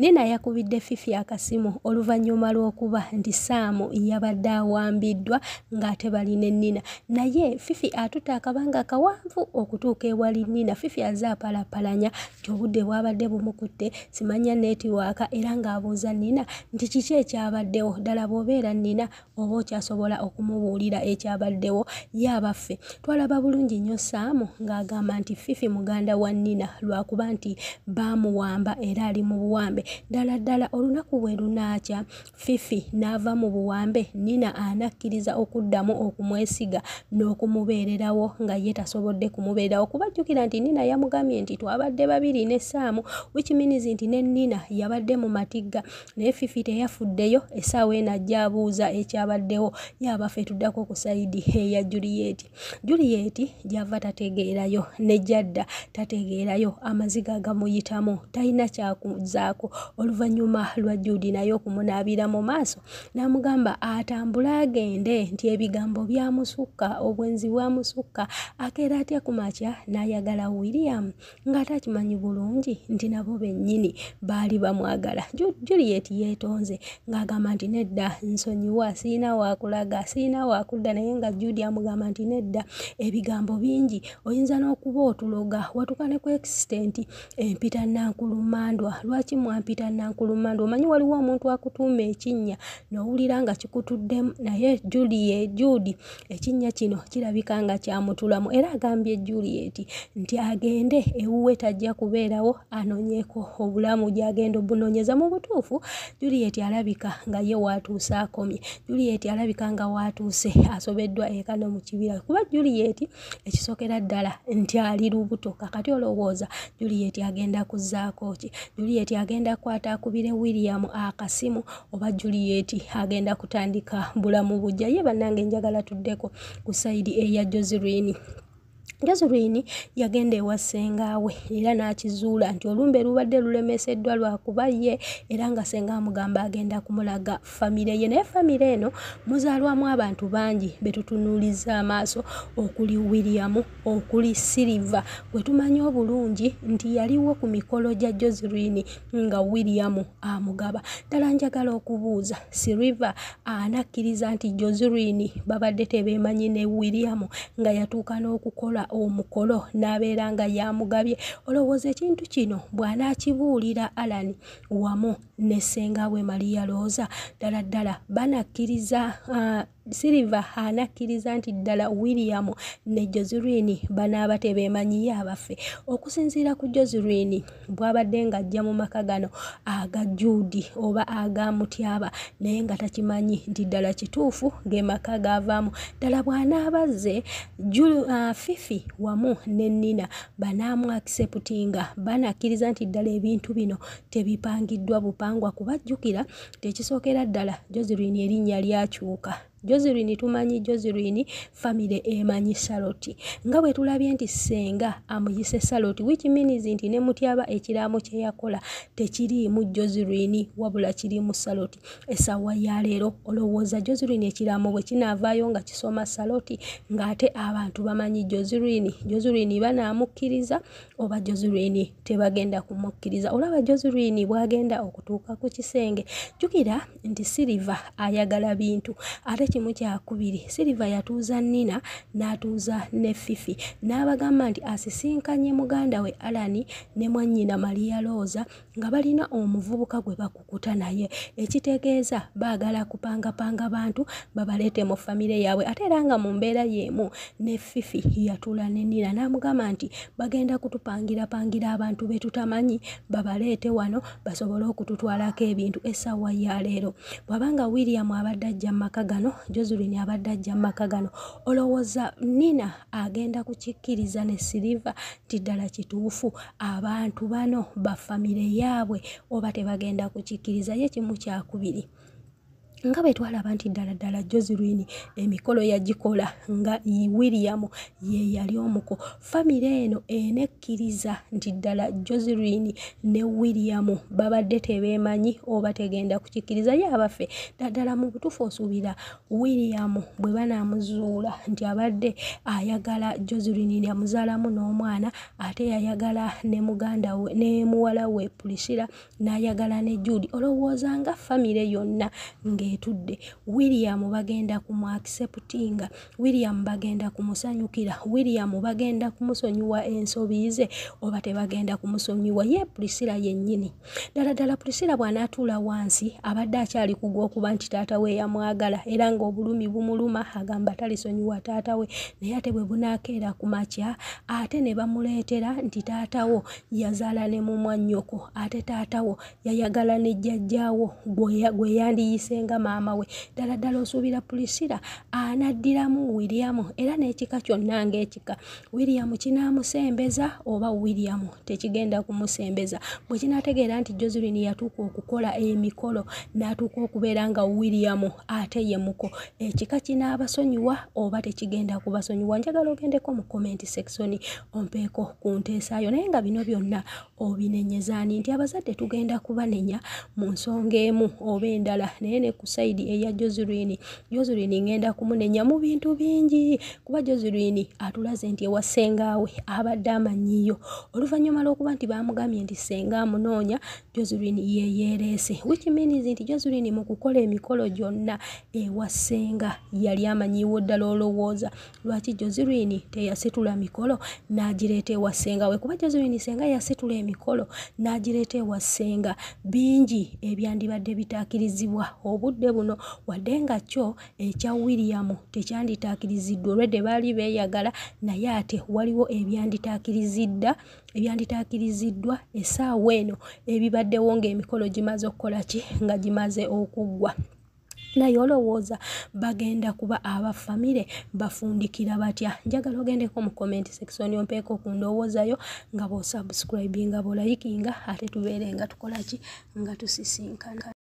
nina yakubidde fifi akasimu oluvannyuma lw'okuba ndi saamu yabadde awambiddwa ng'ate balina ennina naye fifi atuta akabanga kawanvu okutuuka ewali nnina fifi azaapalapalanya nti obudde bwabadde bumukutte simanya neetiwaaka era ng'abuuza nnina nti kiki ekyabaddewo ddala bw'obeera nnina oba okyasobola okumubuulira ekyabaddewo yaabaffe twalaba bulungi nnyo saamu ng'agamba nti fifi muganda wa nnina lwakuba nti baamuwamba era ali mu buwambe ddala ddala olunaku bwe lunaakya fifi n'ava mu buwambe nina anakkiriza okuddamu okumwesiga n'okumubeererawo nga ye tasobodde kumubeererawo kubajjukira nti nina yamugambye nti twabadde babiri ne saamu wikiminis nti ne nina yabadde mu matigga naye fifi teyafuddeyo essaawa enajja abuuza ekyabaddewo yaabafe tuddako ku saidi eya juliyeti juliyeti gyava tategeerayo ne jadda tategeerayo amaziga agamuyitamu talina kyakuzaako oluvannyuma lwa juudi naye okumunaabira mu maaso n'amugamba atambule agende nti ebigambo byamusukka obwenzi bwamusukka akeera atya ku makya n'ayagala william nga takimanyi bulungi nti nabo bennyini baali bamwagala juliet yeetonze ng'agamba nti nedda nsonyiwa siina waakulaga siina waakudda naye nga juudi amugamba nti nedda ebigambo bingi oyinza n'okuba otuloga watukane ku ekisitenti empita nankulumandwa lwakimwa nampita nankulumanda omanyi waliwo omuntu akutuuma ekinnya nowulira nga kikutuddemu naye julie judi ekinnya kino kirabika nga kyamutulamu era agambye julieti nti agende ewuwe tajja kubeerawo anonyeko obulamu gyagenda obunonyeza mu butuufu julieti alabika nga ye watuuse akomye julieti alabika nga watuuse asobeddwa eka no mukibira kuba julieti ekisokera ddala nti ali lubuto kakati olowooza julieti agenda kuzaako ki julieti agenda agenda kwata akubire william akasimu oba juliet agenda kutandika bulamu bujja ye bannange njagala tuddeko ku saidi eya joserin jasuluini yagenda ewasengaawe era n'akizuula nti olumbe lubadde lulemeseddwa lwakuba ye era nga senga amugamba agenda kumulaga famire ye naye famire eno muzaalwamu abantu bangi betutunuuliza amaaso okuli williamu okuli silver gwe tumanyi obulungi nti yaliwo ku mikolo gya josuluini nga williamu amugaba ddala njagala okubuuza silver anakkiriza nti josuluini babadde tebeemanyi ne williamu nga yatuuka n'okukola akola omukolo n'abeera nga yamugabye olowooza ekintu kino bw'anaakibuulira alan wamu nesengawe mariya looza ddala ddala banakkiriza uh, silver anakkiriza nti ddala william ne josrin banaaba tebeemanyiye abaffe okusinziira ku josrin bw'abadde ng'ajja mu maka gano aga juudi oba aga mutyaba naye nga takimanyi nti ddala kituufu g'emaka gaavaamu ddala bw'anaabazze uh, fifi wamu ne nnina banaamu akiseputinga banakkiriza nti ddala ebintu bino tebipangiddwa bupangwa kubajjukira tekisookera ddala josrin erinnya lyakyuka joziruini tumanyi joziruini famire emanyi saloti nga bwe tulabye nti senga amuyise saloti wich minis nti ne mutyaba ekiraamo kyeyakola tekiriimu joziruini wabula kirimu saloti esawa ya leero olowooza joziruini ekiraamo bwe kinaavaayo nga kisoma saloti ng'ate abantu bamanyi joziruini joziruini banaamukkiriza oba joziruini tebagenda kumukkiriza olaba joziruini bwagenda okutuuka ku kisenge jukira nti siriva ayagala bintu ate kimu kyakubiri silver yatuuza nina n'atuuza ne fifi n'abagamba nti asisinkanye muganda we alani ne mwannyina maria looza nga balina omuvubuka gwe bakukuta naye ekitegeeza baagala kupangapanga bantu babaleete mu famire yaabwe ate era nga mu mbeera y'emu ne fifi yatuula ne nina n'amugamba nti bagenda kutupangirapangira abantu be tutamanyi babaleete wano basobole okututwalako ebintu essaawa ya leero bw'abanga william abadde ajja mu maka gano jozulini abadde ajja mu maka gano olowooza nina agenda kukikkiriza ne siriva nti ddala kituufu abantu bano bafamire yaabwe oba tebagenda kukikkiriza ye kimu kyakubiri nga bwe twalaba nti ddala ddala joziruini emikolo yagikola nga william yeyali omuko famire eno enekkiriza nti ddala joziruini ne william babadde tebeemanyi oba tegenda kukikiriza ye abaffe ddaddala mu butufu osuubira william bwe banaamuzuula nti abadde ayagala joziruini amuzaalamu n'omwana ate yayagala ne muganda we ne muwala we pulisira n'ayagala ne judi olowooza nga famire yonna nge etudde william bagenda kumuakseputinga william bagenda kumusanyukira william bagenda kumusonyiwa ensobi ze oba tebagenda kumusonyiwa ye prisila yennyini ddala ddala prisila bw'anaatuula wansi abadde akyali kugwa okuba nti taata we yamwagala era ng'obulumi bumuluma agamba talisonyiwa taata we naye ate bwe bunaakeera ku makya ate ne bamuleetera nti taatawo yazaala ne mumwannyoko ate taatawo yayagala ne jjajjaawo gwe yandiyisenga maama we ddala ddala osuubira pulisira anaddiramu wiriyamu era n'ekika kyonna ng'ekika wiriyamu kinaamusembeza oba wiriyamu tekigenda kumusembeza bwe kinategeera nti joseline yatuuka okukola emikolo n'atuuka okubeera nga wiriyamu ate ye muko ekika kinaabasonyiwa oba tekigenda kubasonyiwa njagala ogendeko mu comment sectioni ompeeko ku nteesaayo naye nga bino byonna obinenyezaani nti abazadde tugenda kubanenya mu nsonga emu oba endala naye ne ku webusayidi eya jozulwini jozulwini ŋŋenda kumunenya mu bintu bingi kuba jozulwini atulaze nti ewa ssengaawe abadde amanyiyo oluvannyuma lw'okuba nti baamugambye nti senga amunoonya jozulwini yeyereese wiki minis nti jozulwini mu kukola emikolo gyonna ewa ssenga yali amanyiiwo ddala olowooza lwaki jozulwini teyasitula mikolo n'agireeta ewa ssengawe kuba jozulwini senga yasitula emikolo n'agireeta ewa ssenga bingi ebyandibadde bitaakirizibwa obudde obudde buno wadde nga kyo ekya william tekyanditakiriziddwa olwedde baali beeyagala naye ate waliwo ebyanditakirizidda ebyanditakiriziddwa esaawa eno ebibaddewo ngaemikolo gimaze okukola ki nga gimaze okuggwa naye olowooza bagenda kuba abafamire bafundikira batya njagala ogendeko mu comment section ompeeko ku ndowoozayo nga bosubscribinga bolayikinga ate tubeere nga tukolaki nga tusisinkana